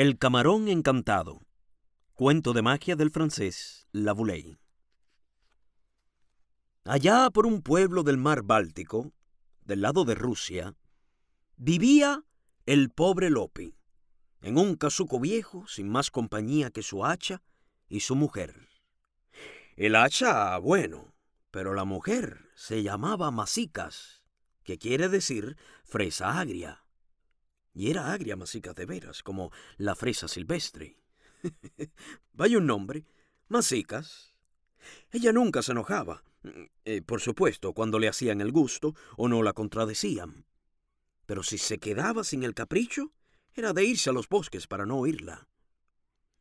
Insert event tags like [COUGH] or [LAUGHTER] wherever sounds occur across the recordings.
El camarón encantado. Cuento de magia del francés Laboulaye. Allá por un pueblo del mar Báltico, del lado de Rusia, vivía el pobre Lope, en un casuco viejo, sin más compañía que su hacha y su mujer. El hacha, bueno, pero la mujer se llamaba Masicas, que quiere decir fresa agria. Y era agria masica de veras, como la fresa silvestre. [LAUGHS] Vaya un nombre, masicas. Ella nunca se enojaba, eh, por supuesto, cuando le hacían el gusto o no la contradecían. Pero si se quedaba sin el capricho, era de irse a los bosques para no oírla.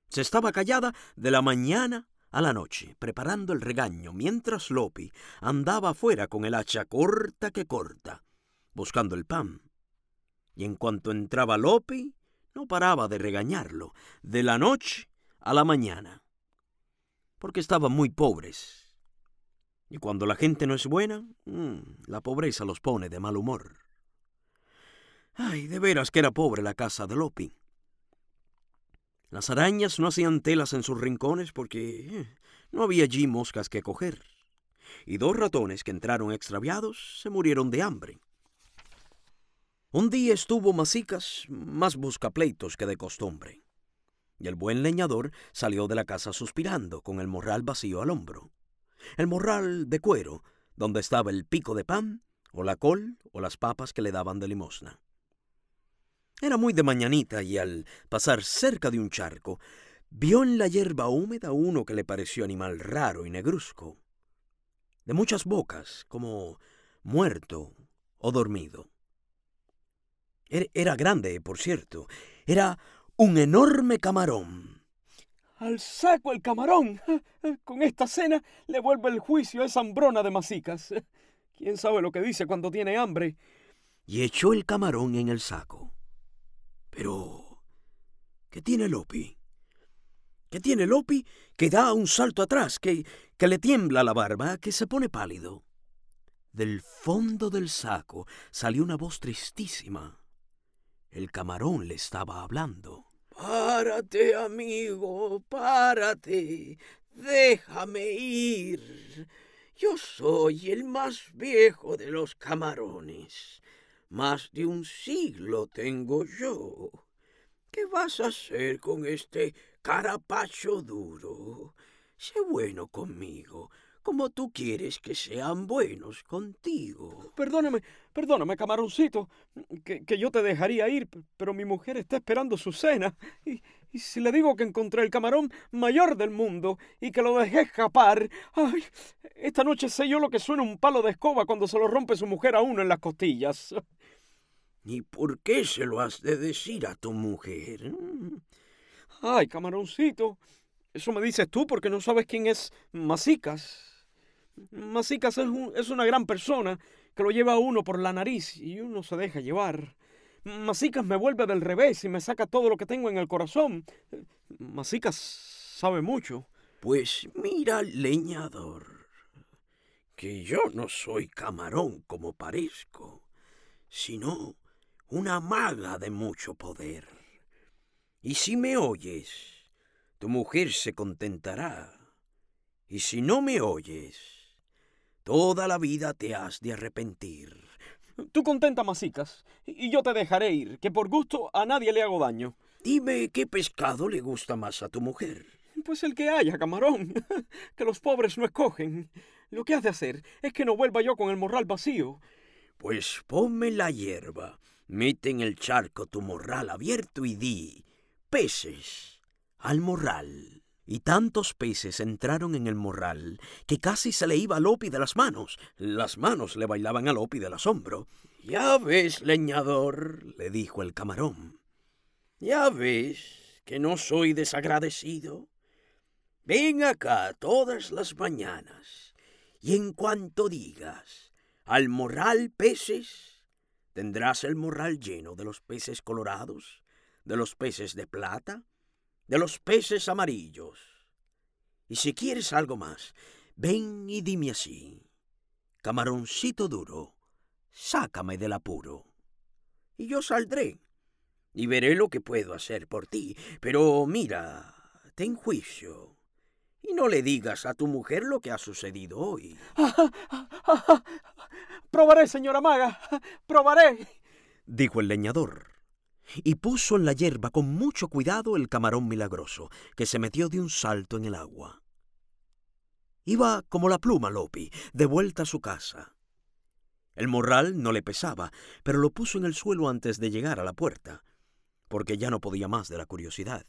Se estaba callada de la mañana a la noche, preparando el regaño, mientras Lopi andaba afuera con el hacha corta que corta, buscando el pan y en cuanto entraba Lope, no paraba de regañarlo, de la noche a la mañana, porque estaban muy pobres. Y cuando la gente no es buena, mm, la pobreza los pone de mal humor. Ay, de veras que era pobre la casa de Lope. Las arañas no hacían telas en sus rincones porque eh, no había allí moscas que coger. Y dos ratones que entraron extraviados se murieron de hambre. Un día estuvo Masicas más buscapleitos que de costumbre, y el buen leñador salió de la casa suspirando, con el morral vacío al hombro. El morral de cuero, donde estaba el pico de pan, o la col, o las papas que le daban de limosna. Era muy de mañanita y al pasar cerca de un charco, vio en la hierba húmeda uno que le pareció animal raro y negruzco, de muchas bocas, como muerto o dormido. Era grande, por cierto. Era un enorme camarón. Al saco el camarón. [LAUGHS] Con esta cena le vuelve el juicio a esa hambrona de masicas. [LAUGHS] ¿Quién sabe lo que dice cuando tiene hambre? Y echó el camarón en el saco. Pero... ¿Qué tiene Lopi? ¿Qué tiene Lopi? Que da un salto atrás, que, que le tiembla la barba, que se pone pálido. Del fondo del saco salió una voz tristísima. El camarón le estaba hablando. Párate, amigo, párate. Déjame ir. Yo soy el más viejo de los camarones. Más de un siglo tengo yo. ¿Qué vas a hacer con este carapacho duro? Sé bueno conmigo, como tú quieres que sean buenos contigo. Perdóname, Perdóname, camaroncito, que, yo te dejaría ir, pero mi mujer está esperando su cena. Y, si le digo que encontré el camarón mayor del mundo y que lo dejé escapar, ay, esta noche sé yo lo que suena un palo de escoba cuando se lo rompe su mujer a uno en las costillas. ¿Y por qué se lo has de decir a tu mujer? Ay, camaroncito, eso me dices tú porque no sabes quién es Masicas. Masicas es, es una gran persona, que lo lleva uno por la nariz y uno se deja llevar. Masicas me vuelve del revés y me saca todo lo que tengo en el corazón. Masicas sabe mucho. Pues mira, leñador, que yo no soy camarón como parezco, sino una maga de mucho poder. Y si me oyes, tu mujer se contentará. Y si no me oyes, Toda la vida te has de arrepentir. Tú contenta masicas, y yo te dejaré ir, que por gusto a nadie le hago daño. Dime, ¿qué pescado le gusta más a tu mujer? Pues el que haya, camarón, [LAUGHS] que los pobres no escogen. Lo que has de hacer es que no vuelva yo con el morral vacío. Pues ponme la hierba, mete en el charco tu morral abierto y di, peces, al morral. Y tantos peces entraron en el morral que casi se le iba a Lopi de las manos. Las manos le bailaban a Lopi del asombro. Ya ves, leñador, le dijo el camarón. Ya ves que no soy desagradecido. Ven acá todas las mañanas y en cuanto digas al morral peces, tendrás el morral lleno de los peces colorados, de los peces de plata, de los peces amarillos. Y si quieres algo más, ven y dime así. Camaroncito duro, sácame del apuro. Y yo saldré y veré lo que puedo hacer por ti. Pero mira, ten juicio y no le digas a tu mujer lo que ha sucedido hoy. [LAUGHS] Probaré, señora maga, probaré, dijo el leñador y puso en la hierba con mucho cuidado el camarón milagroso, que se metió de un salto en el agua. Iba como la pluma Lopi, de vuelta a su casa. El morral no le pesaba, pero lo puso en el suelo antes de llegar a la puerta, porque ya no podía más de la curiosidad.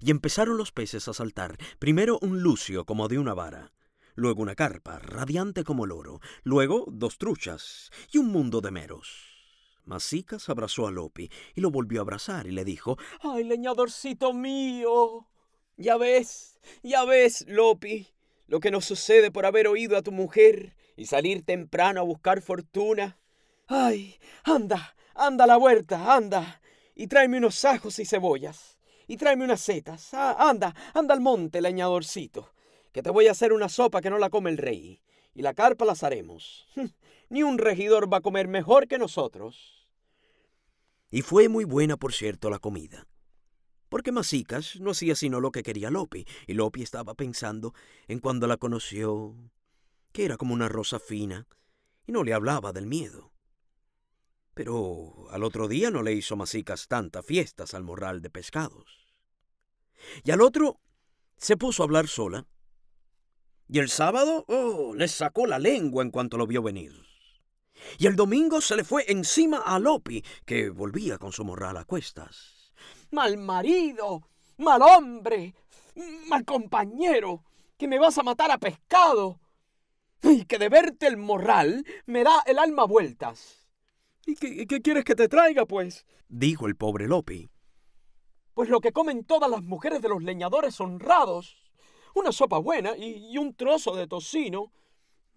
Y empezaron los peces a saltar, primero un lucio como de una vara, luego una carpa, radiante como el oro, luego dos truchas y un mundo de meros. Masicas abrazó a Lopi y lo volvió a abrazar y le dijo, ¡Ay, leñadorcito mío! Ya ves, ya ves, Lopi, lo que nos sucede por haber oído a tu mujer y salir temprano a buscar fortuna. ¡Ay, anda, anda a la huerta, anda! Y tráeme unos ajos y cebollas, y tráeme unas setas. Ah, anda, anda al monte, leñadorcito, que te voy a hacer una sopa que no la come el rey, y la carpa la haremos. [LAUGHS] Ni un regidor va a comer mejor que nosotros. Y fue muy buena, por cierto, la comida. Porque Masicas no hacía sino lo que quería Lopi, y Lopi estaba pensando en cuando la conoció, que era como una rosa fina, y no le hablaba del miedo. Pero al otro día no le hizo Masicas tantas fiestas al morral de pescados. Y al otro se puso a hablar sola. Y el sábado, oh, le sacó la lengua en cuanto lo vio venir y el domingo se le fue encima a Lopi, que volvía con su morral a cuestas. Mal marido, mal hombre, mal compañero, que me vas a matar a pescado. Y que de verte el morral me da el alma vueltas. ¿Y qué, quieres que te traiga, pues? dijo el pobre Lopi. Pues lo que comen todas las mujeres de los leñadores honrados. Una sopa buena y, y un trozo de tocino.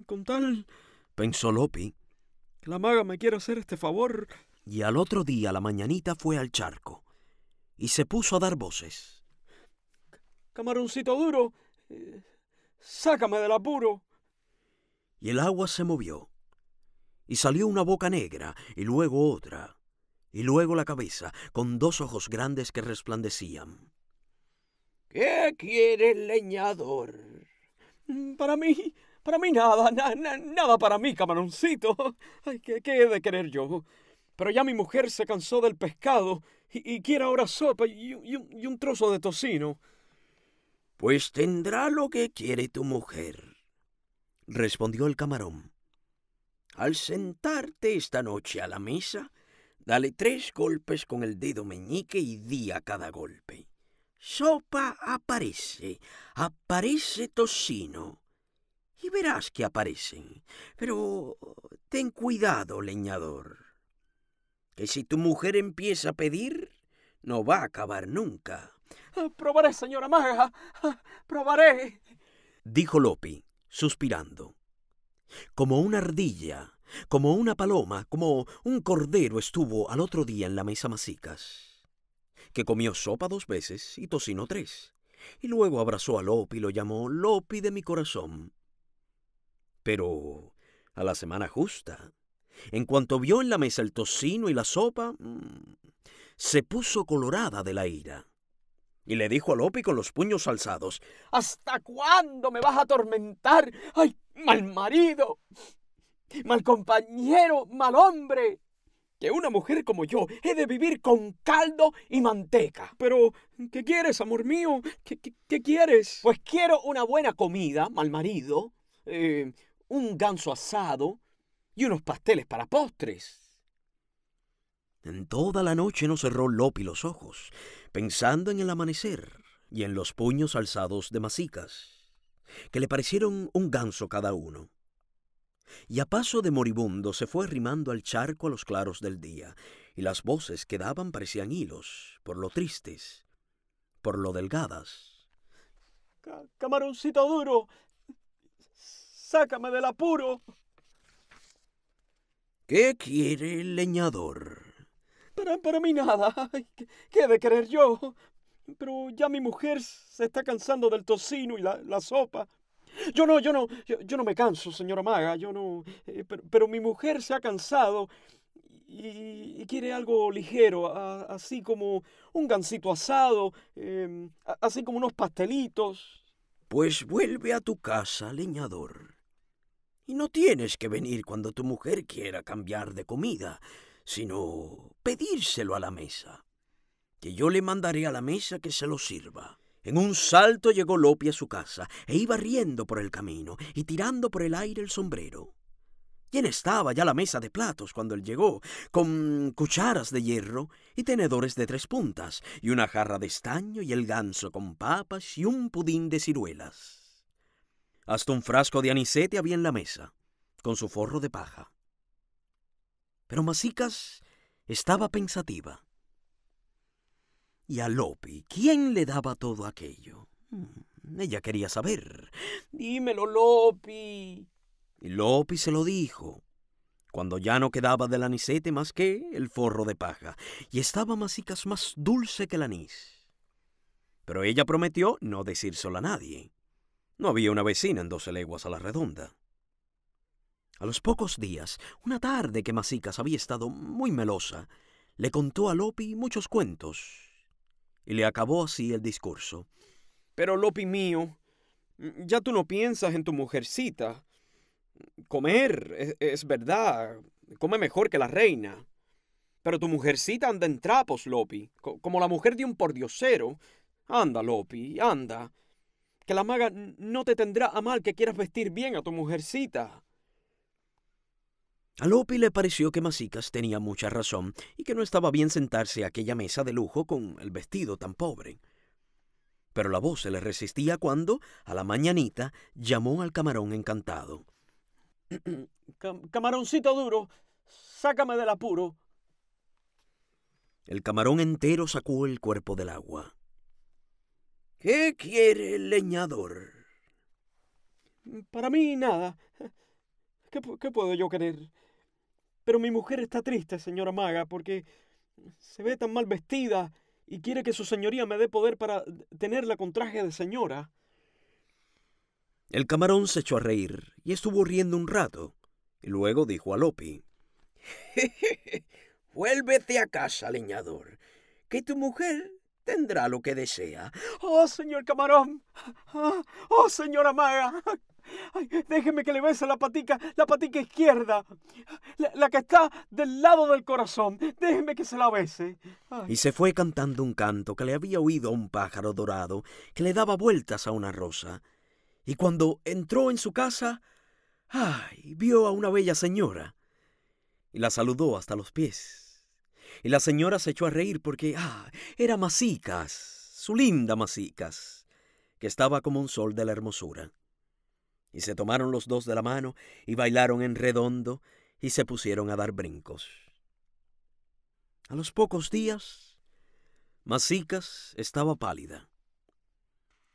Con tal, pensó Lopi, la maga me quiere hacer este favor. Y al otro día, la mañanita fue al charco y se puso a dar voces. Camaroncito duro, sácame del apuro. Y el agua se movió, y salió una boca negra, y luego otra, y luego la cabeza, con dos ojos grandes que resplandecían. ¿Qué quiere el leñador? Para mí, para mí nada, nada para mí, camaroncito. [LAUGHS] ¿qué, he de querer yo? Pero ya mi mujer se cansó del pescado y, quiere ahora sopa y, y un trozo de tocino. Pues tendrá lo que quiere tu mujer, respondió el camarón. Al sentarte esta noche a la mesa, dale tres golpes con el dedo meñique y di a cada golpe. Sopa aparece, aparece tocino verás que aparecen. Pero ten cuidado, leñador, que si tu mujer empieza a pedir, no va a acabar nunca. Probaré, señora maga, probaré, dijo Lopi, suspirando. Como una ardilla, como una paloma, como un cordero estuvo al otro día en la mesa Masicas, que comió sopa dos veces y tocino tres, y luego abrazó a Lopi y lo llamó Lopi de mi corazón, pero a la semana justa. En cuanto vio en la mesa el tocino y la sopa, mm, se puso colorada de la ira. Y le dijo a Lopi con los puños alzados, ¿Hasta cuándo me vas a atormentar? ¡Ay, mal marido! ¡Mal compañero! ¡Mal hombre! Que una mujer como yo he de vivir con caldo y manteca. Pero, ¿qué quieres, amor mío? ¿Qué, quieres? Pues quiero una buena comida, mal marido, eh, un ganso asado y unos pasteles para postres. En toda la noche no cerró Lopi los ojos, pensando en el amanecer y en los puños alzados de masicas, que le parecieron un ganso cada uno. Y a paso de moribundo se fue arrimando al charco a los claros del día, y las voces que daban parecían hilos, por lo tristes, por lo delgadas. Camaroncito duro, Sácame del apuro. ¿Qué quiere el leñador? Para, para mí nada. ¿Qué, de querer yo? Pero ya mi mujer se está cansando del tocino y la, sopa. Yo no, yo no, yo, no me canso, señora Maga, yo no. Eh, pero, mi mujer se ha cansado y, quiere algo ligero, así como un gansito asado, em, así como unos pastelitos. Pues vuelve a tu casa, leñador. Y no tienes que venir cuando tu mujer quiera cambiar de comida, sino pedírselo a la mesa, que yo le mandaré a la mesa que se lo sirva. En un salto llegó Lopi a su casa e iba riendo por el camino y tirando por el aire el sombrero. Llena estaba ya la mesa de platos cuando él llegó, con cucharas de hierro y tenedores de tres puntas, y una jarra de estaño y el ganso con papas y un pudín de ciruelas. Hasta un frasco de anisete había en la mesa, con su forro de paja. Pero Masicas estaba pensativa. Y a Lopi, ¿quién le daba todo aquello? Hmm, ella quería saber. Dímelo, Lopi. Y Lopi se lo dijo, cuando ya no quedaba del anisete más que el forro de paja, y estaba Masicas más dulce que el anís. Pero ella prometió no decírselo a nadie. No había una vecina en doce leguas a la redonda. A los pocos días, una tarde que Masicas había estado muy melosa, le contó a Lopi muchos cuentos y le acabó así el discurso. Pero Lopi mío, ya tú no piensas en tu mujercita. Comer, es, verdad, come mejor que la reina. Pero tu mujercita anda en trapos, Lopi, como la mujer de un pordiosero. Anda, Lopi, anda que la maga no te tendrá a mal que quieras vestir bien a tu mujercita. A Lopi le pareció que Masicas tenía mucha razón y que no estaba bien sentarse a aquella mesa de lujo con el vestido tan pobre. Pero la voz se le resistía cuando, a la mañanita, llamó al camarón encantado. [CLEARS THROAT] camaroncito duro, sácame del apuro. El camarón entero sacó el cuerpo del agua. ¿Qué quiere el leñador? Para mí nada. ¿Qué, puedo yo querer? Pero mi mujer está triste, señora maga, porque se ve tan mal vestida y quiere que su señoría me dé poder para tenerla con traje de señora. El camarón se echó a reír y estuvo riendo un rato, y luego dijo a Lopi. [LAUGHS] Vuélvete a casa, leñador, que tu mujer tendrá lo que desea. ¡Oh, señor camarón! ¡Oh, oh señora maga! déjeme que le bese la patica, la patica izquierda, la, que está del lado del corazón. Déjeme que se la bese. Y se fue cantando un canto que le había oído a un pájaro dorado que le daba vueltas a una rosa. Y cuando entró en su casa, ay, vio a una bella señora y la saludó hasta los pies y la señora se echó a reír porque, ah, era Masicas, su linda Masicas, que estaba como un sol de la hermosura. Y se tomaron los dos de la mano y bailaron en redondo y se pusieron a dar brincos. A los pocos días, Masicas estaba pálida,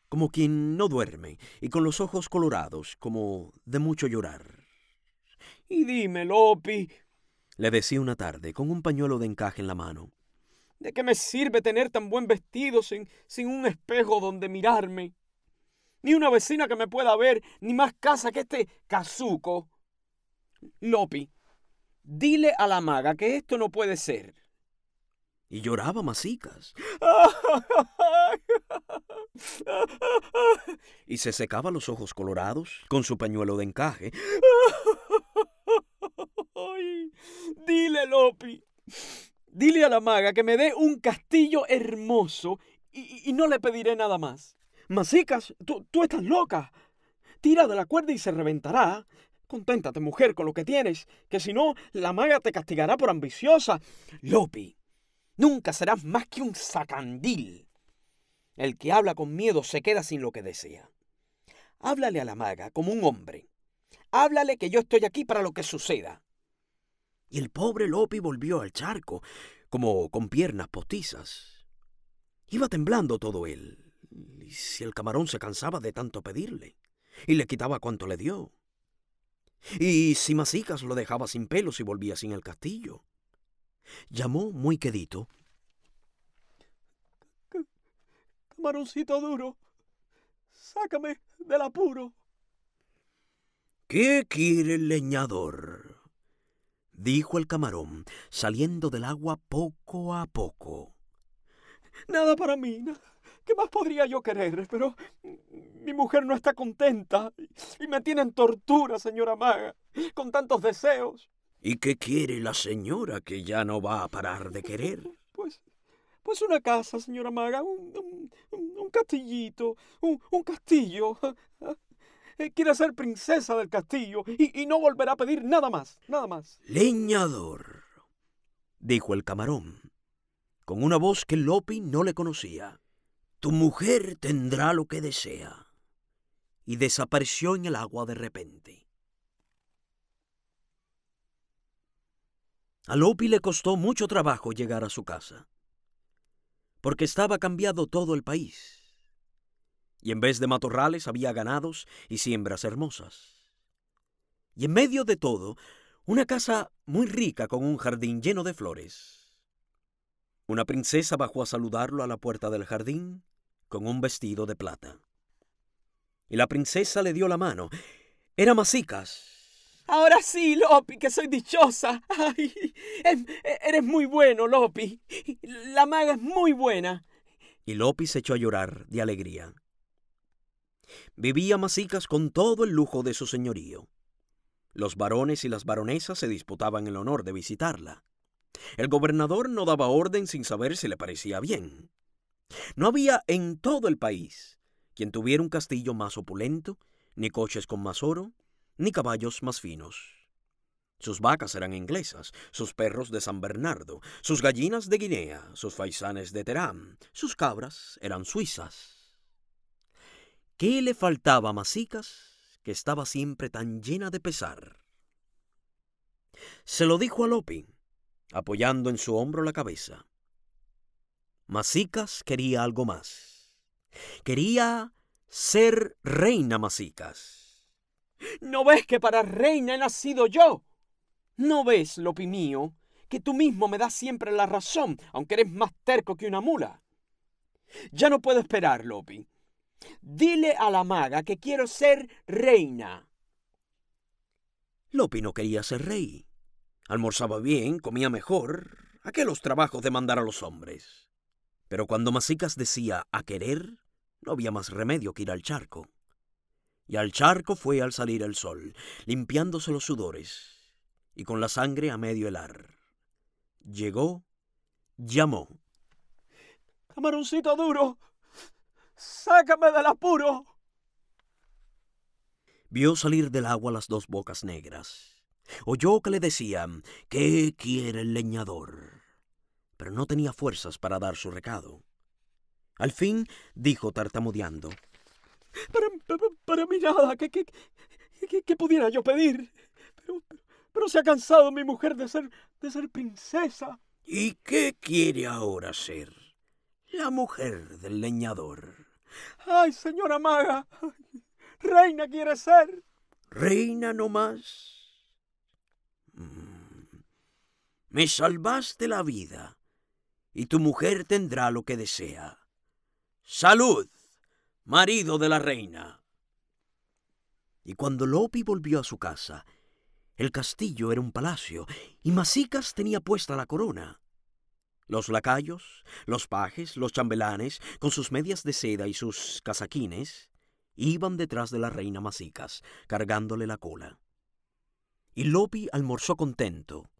como quien no duerme y con los ojos colorados, como de mucho llorar. Y dime, Lopi, le decía una tarde, con un pañuelo de encaje en la mano. ¿De qué me sirve tener tan buen vestido sin, sin un espejo donde mirarme? Ni una vecina que me pueda ver, ni más casa que este casuco. Lopi, dile a la maga que esto no puede ser. Y lloraba masicas. [LAUGHS] y se secaba los ojos colorados con su pañuelo de encaje. Ay, Dile, Lopi. Dile a la maga que me dé un castillo hermoso y, no le pediré nada más. Masicas, tú, tú estás loca. Tira de la cuerda y se reventará. Conténtate, mujer, con lo que tienes, que si no, la maga te castigará por ambiciosa. Lopi, nunca serás más que un sacandil. El que habla con miedo se queda sin lo que desea. Háblale a la maga como un hombre. Háblale que yo estoy aquí para lo que suceda. Y el pobre Lopi volvió al charco, como con piernas postizas. Iba temblando todo él, y si el camarón se cansaba de tanto pedirle, y le quitaba cuanto le dio. Y si Masicas lo dejaba sin pelos y volvía sin el castillo. Llamó muy quedito. Camaroncito duro, sácame del apuro. ¿Qué quiere el leñador? dijo el camarón, saliendo del agua poco a poco. Nada para mí. ¿Qué más podría yo querer? Pero mi mujer no está contenta y me tiene en tortura, señora maga, con tantos deseos. ¿Y qué quiere la señora que ya no va a parar de querer? Pues, pues una casa, señora maga, un, un, un castillito, un castillo. Eh, quiere ser princesa del castillo y, no volverá a pedir nada más, nada más. Leñador, dijo el camarón, con una voz que Lopi no le conocía. Tu mujer tendrá lo que desea. Y desapareció en el agua de repente. A Lopi le costó mucho trabajo llegar a su casa, porque estaba cambiado todo el país y en vez de matorrales había ganados y siembras hermosas. Y en medio de todo, una casa muy rica con un jardín lleno de flores. Una princesa bajó a saludarlo a la puerta del jardín con un vestido de plata. Y la princesa le dio la mano. Era Masicas. Ahora sí, Lopi, que soy dichosa. Ay, em, e, eres muy bueno, Lopi. La maga es muy buena. Y Lopi se echó a llorar de alegría. Vivía Masicas con todo el lujo de su señorío. Los varones y las baronesas se disputaban el honor de visitarla. El gobernador no daba orden sin saber si le parecía bien. No había en todo el país quien tuviera un castillo más opulento, ni coches con más oro, ni caballos más finos. Sus vacas eran inglesas, sus perros de San Bernardo, sus gallinas de Guinea, sus faisanes de Terán, sus cabras eran suizas. ¿Qué le faltaba a Masicas, que estaba siempre tan llena de pesar? Se lo dijo a Lopi, apoyando en su hombro la cabeza. Masicas quería algo más. Quería ser reina Masicas. ¿No ves que para reina he nacido yo? ¿No ves, Lopi mío, que tú mismo me das siempre la razón, aunque eres más terco que una mula? Ya no puedo esperar, Lopi. Dile a la maga que quiero ser reina. Lopi no quería ser rey. Almorzaba bien, comía mejor. Aquellos trabajos de mandar a los hombres. Pero cuando Masicas decía a querer, no había más remedio que ir al charco. Y al charco fue al salir el sol, limpiándose los sudores y con la sangre a medio helar. Llegó, llamó. Camaroncito duro, sácame del apuro. Vio salir del agua las dos bocas negras. Oyó que le decían, ¿qué quiere el leñador? Pero no tenía fuerzas para dar su recado. Al fin dijo tartamudeando. Para, para, nada, ¿qué, pudiera yo pedir? Pero, pero, se ha cansado mi mujer de ser, de ser princesa. ¿Y qué quiere ahora ser? La mujer del leñador. ¡Ay, señora maga! ¡Reina quiere ser! ¿Reina no más! Mm, me salvaste la vida y tu mujer tendrá lo que desea. ¡Salud, marido de la reina! Y cuando Lopi volvió a su casa, el castillo era un palacio y Masicas tenía puesta la corona. Los lacayos, los pajes, los chambelanes, con sus medias de seda y sus casaquines, iban detrás de la reina Masicas, cargándole la cola. Y Lopi almorzó contento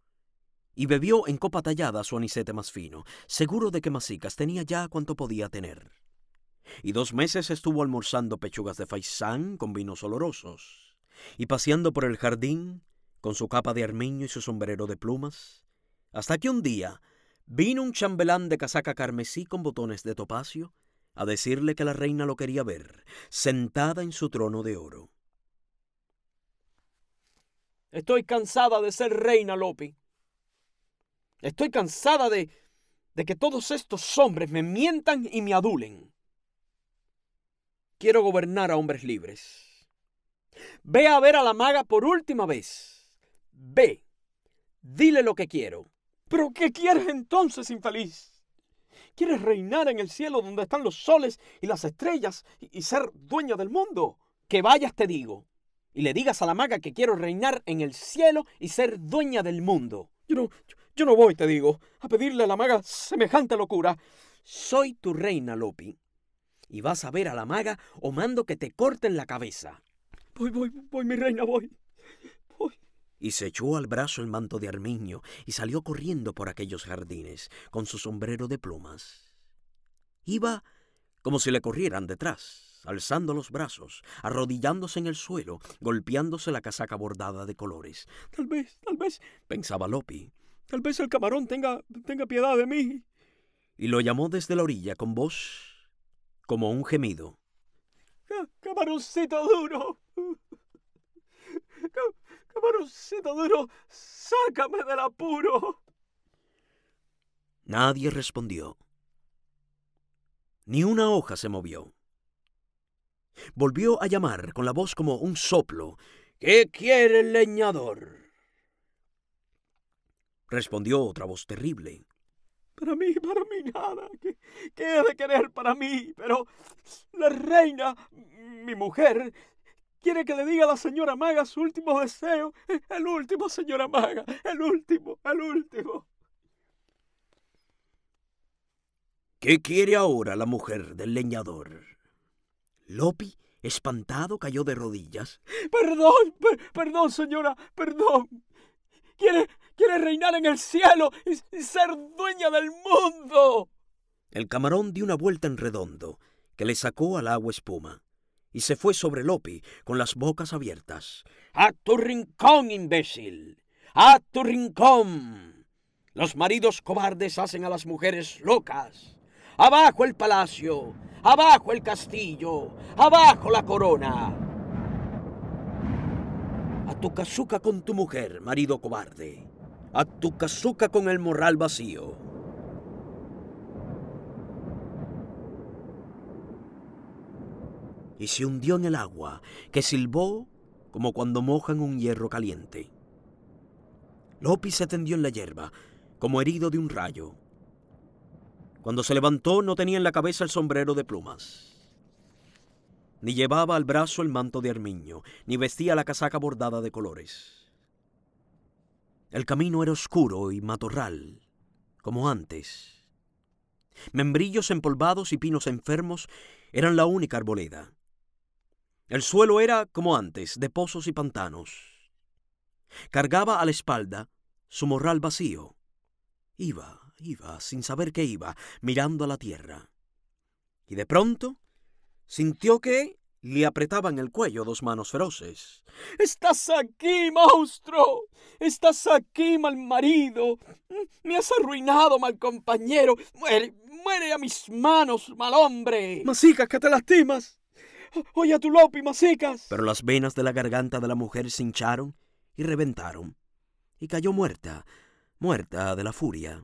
y bebió en copa tallada su anisete más fino, seguro de que Masicas tenía ya cuanto podía tener. Y dos meses estuvo almorzando pechugas de faisán con vinos olorosos, y paseando por el jardín con su capa de armiño y su sombrero de plumas, hasta que un día Vino un chambelán de casaca carmesí con botones de topacio a decirle que la reina lo quería ver, sentada en su trono de oro. Estoy cansada de ser reina, Lope. Estoy cansada de, de que todos estos hombres me mientan y me adulen. Quiero gobernar a hombres libres. Ve a ver a la maga por última vez. Ve. Dile lo que quiero. ¿Pero qué quieres entonces, infeliz? ¿Quieres reinar en el cielo donde están los soles y las estrellas y, ser dueña del mundo? Que vayas, te digo, y le digas a la maga que quiero reinar en el cielo y ser dueña del mundo. Yo no, yo, no voy, te digo, a pedirle a la maga semejante locura. Soy tu reina, Lopi, y vas a ver a la maga o mando que te corten la cabeza. Voy, voy, voy, mi reina, voy y se echó al brazo el manto de armiño y salió corriendo por aquellos jardines con su sombrero de plumas. Iba como si le corrieran detrás, alzando los brazos, arrodillándose en el suelo, golpeándose la casaca bordada de colores. Tal vez, tal vez, pensaba Lopi, tal vez el camarón tenga, tenga piedad de mí. Y lo llamó desde la orilla con voz como un gemido. Camaroncito duro, ¡Porosito duro, sácame del apuro. Nadie respondió. Ni una hoja se movió. Volvió a llamar con la voz como un soplo. ¿Qué quiere el leñador? Respondió otra voz terrible. Para mí, para mí nada. ¿Qué, qué he de querer para mí? Pero la reina, mi mujer, ¿Quiere que le diga a la señora Maga su último deseo? Eh, el último, señora Maga. El último, el último. ¿Qué quiere ahora la mujer del leñador? Lopi, espantado, cayó de rodillas. Perdón, perdón, señora, perdón. Quiere, quiere reinar en el cielo y ser dueña del mundo. El camarón dio una vuelta en redondo que le sacó al agua espuma y se fue sobre Lopi con las bocas abiertas. ¡A tu rincón, imbécil! ¡A tu rincón! Los maridos cobardes hacen a las mujeres locas. ¡Abajo el palacio! ¡Abajo el castillo! ¡Abajo la corona! A tu casuca con tu mujer, marido cobarde. A tu casuca con el morral vacío. y se hundió en el agua, que silbó como cuando mojan un hierro caliente. Lopi se tendió en la hierba, como herido de un rayo. Cuando se levantó no tenía en la cabeza el sombrero de plumas, ni llevaba al brazo el manto de armiño, ni vestía la casaca bordada de colores. El camino era oscuro y matorral, como antes. Membrillos empolvados y pinos enfermos eran la única arboleda. El suelo era, como antes, de pozos y pantanos. Cargaba a la espalda su morral vacío. Iba, iba, sin saber qué iba, mirando a la tierra. Y de pronto sintió que le apretaban el cuello dos manos feroces. Estás aquí, monstruo. Estás aquí, mal marido. Me has arruinado, mal compañero. Muere, muere a mis manos, mal hombre. ¡Masica, que te lastimas. [LAUGHS] Oye, tu lopi, masicas. Pero las venas de la garganta de la mujer se hincharon y reventaron, y cayó muerta, muerta de la furia.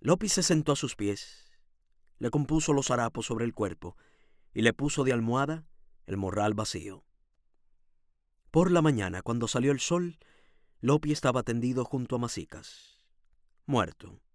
Lopi se sentó a sus pies, le compuso los harapos sobre el cuerpo y le puso de almohada el morral vacío. Por la mañana, cuando salió el sol, Lopi estaba tendido junto a Masicas, muerto.